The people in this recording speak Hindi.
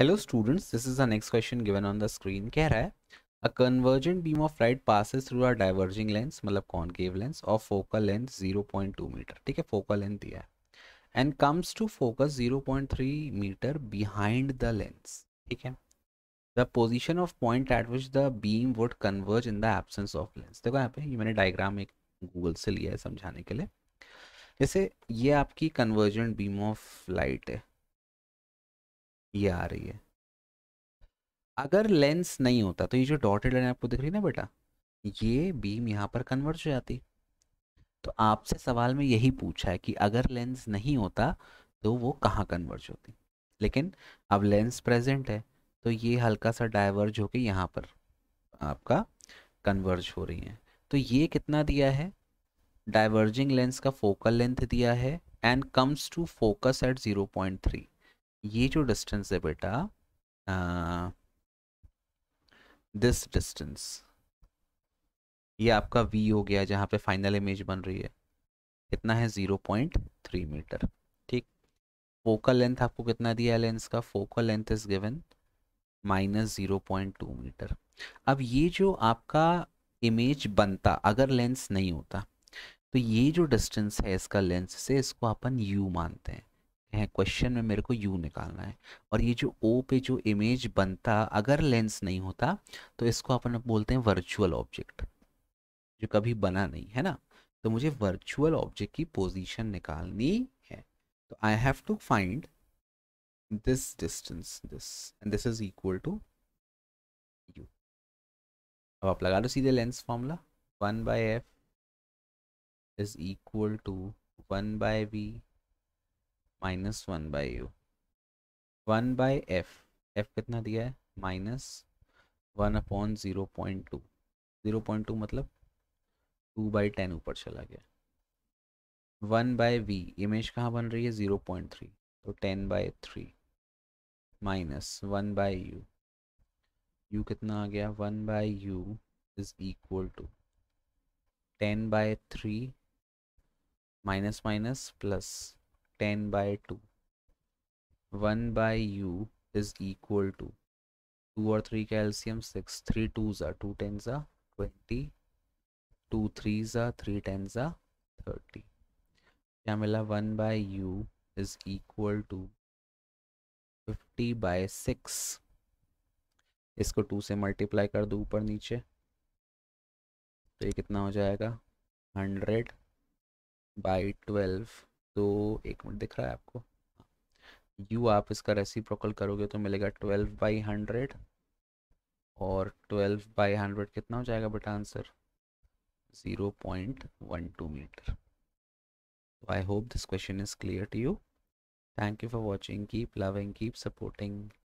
hello students this is the next question given on the screen कह रहा है a convergent beam of light passes through a diverging lens मतलब कॉनकेव लेंस और फोकल लेंथ 0.2 मीटर ठीक है फोकल लेंथ दिया है and comes to focus 0.3 metre behind the lens ठीक है the position of point at which the beam would converge in the absence of lens देखो यहाँ पे ये मैंने डायग्राम एक गूगल से लिया है समझाने के लिए जैसे ये आपकी कन्वर्जेंट बीम ऑफ लाइट है ये आ रही है अगर लेंस नहीं होता तो ये जो डॉटेड लाइन आपको दिख रही है ना बेटा ये बीम यहाँ पर कन्वर्ट हो जाती तो आपसे सवाल में यही पूछा है कि अगर लेंस नहीं होता तो वो कहाँ कन्वर्ज होती लेकिन अब लेंस प्रेजेंट है तो ये हल्का सा डाइवर्ज होके यहाँ पर आपका कन्वर्ज हो रही है तो ये कितना दिया है डाइवर्जिंग लेंस का फोकल लेंथ दिया है and comes to focus at zero point three ये जो डिस्टेंस है बेटा दिस डिस्टेंस ये आपका वी हो गया जहाँ पे फाइनल इमेज बन रही है कितना है ज़ीरो पॉइंट थ्री मीटर ठीक फोकल लेंथ आपको कितना दिया है लेंस का focal length is given minus zero point two metre अब ये जो आपका इमेज बनता अगर लेंस नहीं होता तो ये जो डिस्टेंस है इसका लेंस से इसको अपन यू मानते हैं है क्वेश्चन में मेरे को यू निकालना है और ये जो ओ पे जो इमेज बनता अगर लेंस नहीं होता तो इसको अपन बोलते हैं वर्चुअल ऑब्जेक्ट जो कभी बना नहीं है ना तो मुझे वर्चुअल ऑब्जेक्ट की पोजीशन निकालनी है तो I have to find this distance this and this is equal to u अब आप लगा दो सीधे lens formula one by f is equal to one by v minus one by u one by f f कितना दिया है minus one upon zero point two zero point two मतलब टू बाई टेन ऊपर चला गया वन बाय वी इमेज कहाँ बन रही है ज़ीरो पॉइंट थ्री तो ten by three minus one by u u कितना आ गया one by u is equal to ten by three minus minus plus ten by two one by u is equal to two और three calcium six three two ज़ा टू टेन ज़ा ट्वेंटी टू थ्री ज़ा थ्री टेन ज़ा थर्टी क्या मिला one by u is equal to fifty by six इसको टू से मल्टीप्लाई कर दो ऊपर नीचे तो ये कितना हो जाएगा हंड्रेड बाई ट्वेल्व तो एक मिनट दिख रहा है आपको यू आप इसका रेसिप्रोकल करोगे तो मिलेगा ट्वेल्व बाई हंड्रेड और ट्वेल्व बाई हंड्रेड कितना हो जाएगा बेटा answer zero point one two metre तो I hope this question is clear to you thank you for watching keep loving keep supporting